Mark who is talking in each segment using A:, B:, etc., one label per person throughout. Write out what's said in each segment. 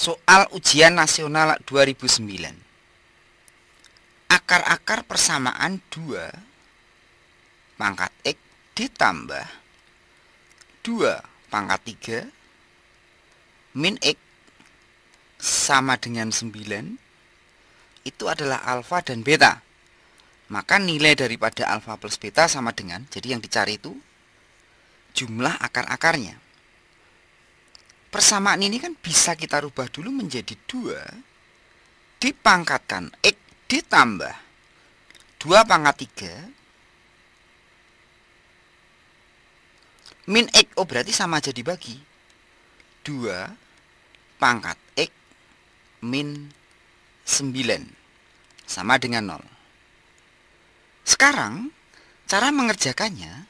A: soal ujian nasional 2009. Akar-akar persamaan 2 pangkat X ditambah 2 pangkat 3 min X sama dengan 9 itu adalah alfa dan beta. Maka nilai daripada alfa plus beta sama dengan, jadi yang dicari itu jumlah akar-akarnya persamaan ini kan bisa kita rubah dulu menjadi dua dipangkatkan x ditambah dua pangkat tiga min x oh berarti sama aja dibagi dua pangkat x min 9 sama dengan 0 sekarang cara mengerjakannya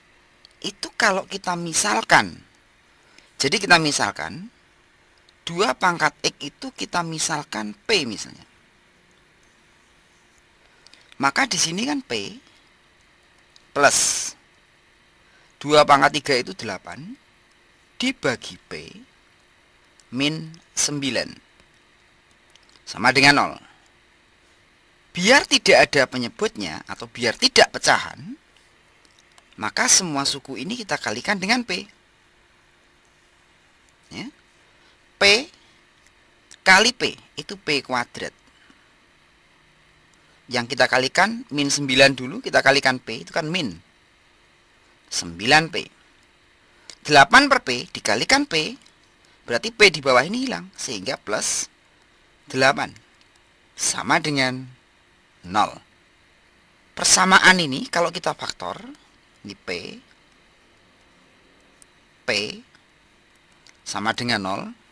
A: itu kalau kita misalkan jadi kita misalkan dua pangkat X itu kita misalkan P misalnya. Maka di sini kan P plus 2 pangkat 3 itu 8 dibagi P min 9 sama dengan 0 biar tidak ada penyebutnya atau biar tidak pecahan maka semua suku ini kita kalikan dengan P kali P itu P kuadrat yang kita kalikan min 9 dulu kita kalikan P itu kan min 9P 8 per P dikalikan P berarti P di bawah ini hilang sehingga plus 8 sama dengan 0 persamaan ini kalau kita faktor ini P P sama dengan 0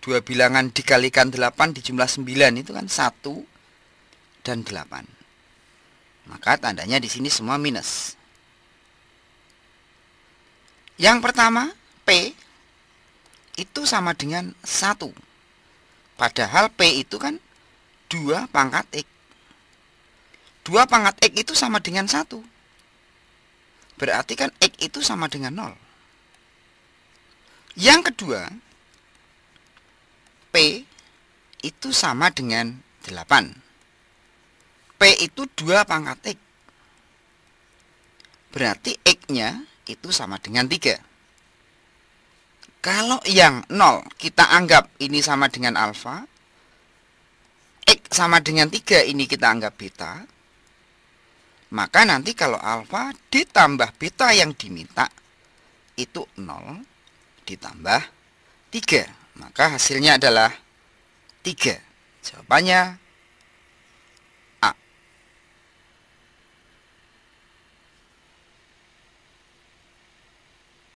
A: dua bilangan dikalikan 8 di jumlah 9 itu kan 1 dan 8. Maka tandanya di sini semua minus. Yang pertama, P itu sama dengan 1. Padahal P itu kan 2 pangkat X. 2 pangkat X itu sama dengan 1. Berarti kan X itu sama dengan 0. Yang kedua, P itu sama dengan 8 P itu 2 pangkat X Berarti X-nya itu sama dengan 3 Kalau yang 0 kita anggap ini sama dengan alfa X sama dengan 3 ini kita anggap beta Maka nanti kalau alfa ditambah beta yang diminta Itu 0 ditambah 3 maka hasilnya adalah 3. Jawabannya